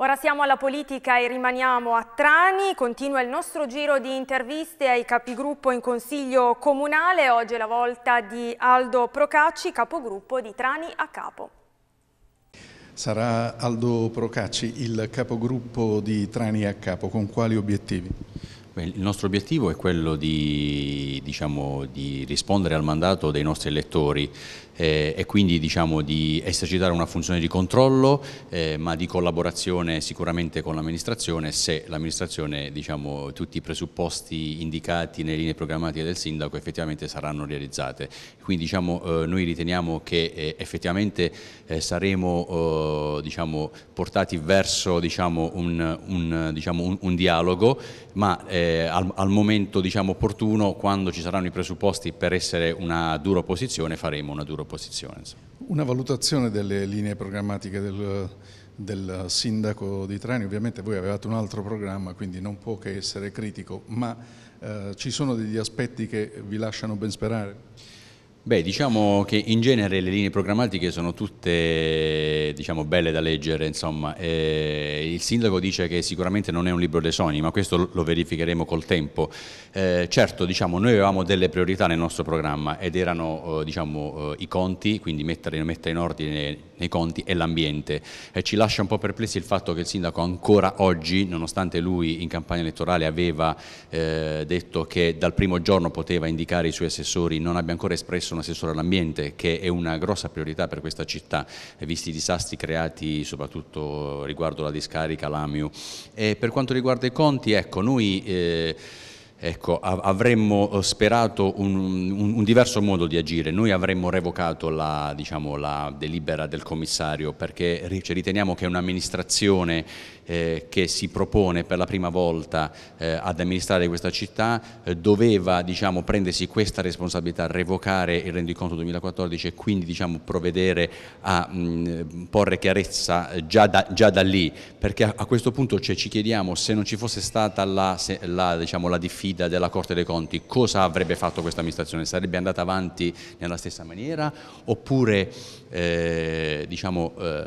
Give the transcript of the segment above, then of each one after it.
Ora siamo alla politica e rimaniamo a Trani, continua il nostro giro di interviste ai capigruppo in consiglio comunale, oggi è la volta di Aldo Procacci, capogruppo di Trani a Capo. Sarà Aldo Procacci il capogruppo di Trani a Capo, con quali obiettivi? Il nostro obiettivo è quello di, diciamo, di rispondere al mandato dei nostri elettori eh, e quindi diciamo, di esercitare una funzione di controllo eh, ma di collaborazione sicuramente con l'amministrazione se l'amministrazione diciamo, tutti i presupposti indicati nelle linee programmatiche del sindaco effettivamente saranno realizzate. Quindi diciamo, eh, noi riteniamo che eh, effettivamente eh, saremo eh, diciamo, portati verso diciamo, un, diciamo, un, un, dialogo ma eh, al, al, momento diciamo, opportuno, quando ci saranno i presupposti per essere una dura opposizione, faremo una dura opposizione. Una valutazione delle linee programmatiche del, del sindaco di Trani, ovviamente voi avevate un altro programma, quindi non può che essere critico, ma eh, ci sono degli aspetti che vi lasciano ben sperare? Beh, diciamo che in genere le linee programmatiche sono tutte diciamo, belle da leggere, insomma. Eh, il sindaco dice che sicuramente non è un libro dei sogni, ma questo lo verificheremo col tempo. Eh, certo, diciamo, noi avevamo delle priorità nel nostro programma ed erano eh, diciamo, eh, i conti, quindi mettere, mettere in ordine nei conti e l'ambiente. E ci lascia un po' perplessi il fatto che il sindaco ancora oggi, nonostante lui in campagna elettorale aveva eh, detto che dal primo giorno poteva indicare i suoi assessori, non abbia ancora espresso un assessore all'ambiente che è una grossa priorità per questa città, eh, visti i disastri creati soprattutto riguardo la discarica, l'AMIU. E per quanto riguarda i conti, ecco, noi... Eh, Ecco, avremmo eh, sperato un, un, un, diverso modo di agire, noi avremmo revocato la, diciamo, la delibera del commissario perché riteniamo che un'amministrazione eh, che si propone per la prima volta eh, ad amministrare questa città eh, doveva diciamo, prendersi questa responsabilità, revocare il rendiconto 2014 e quindi diciamo, provvedere a mh, mm, porre chiarezza eh, già da, già da, lì, perché a, a questo punto cioè, ci chiediamo se non ci fosse stata la, se, la, diciamo, la difficoltà sfida della Corte dei Conti, cosa avrebbe fatto questa amministrazione? Sarebbe andata avanti nella stessa maniera oppure eh, diciamo, eh,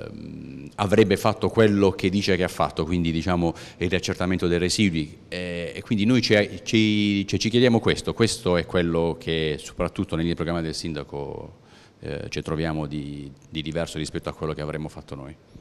avrebbe fatto quello che dice che ha fatto, quindi diciamo, il riaccertamento dei residui? Eh, e quindi noi ci, ci, cioè, ci, chiediamo questo, questo è quello che soprattutto nel programma del sindaco eh, ci troviamo di, di diverso rispetto a quello che avremmo fatto noi.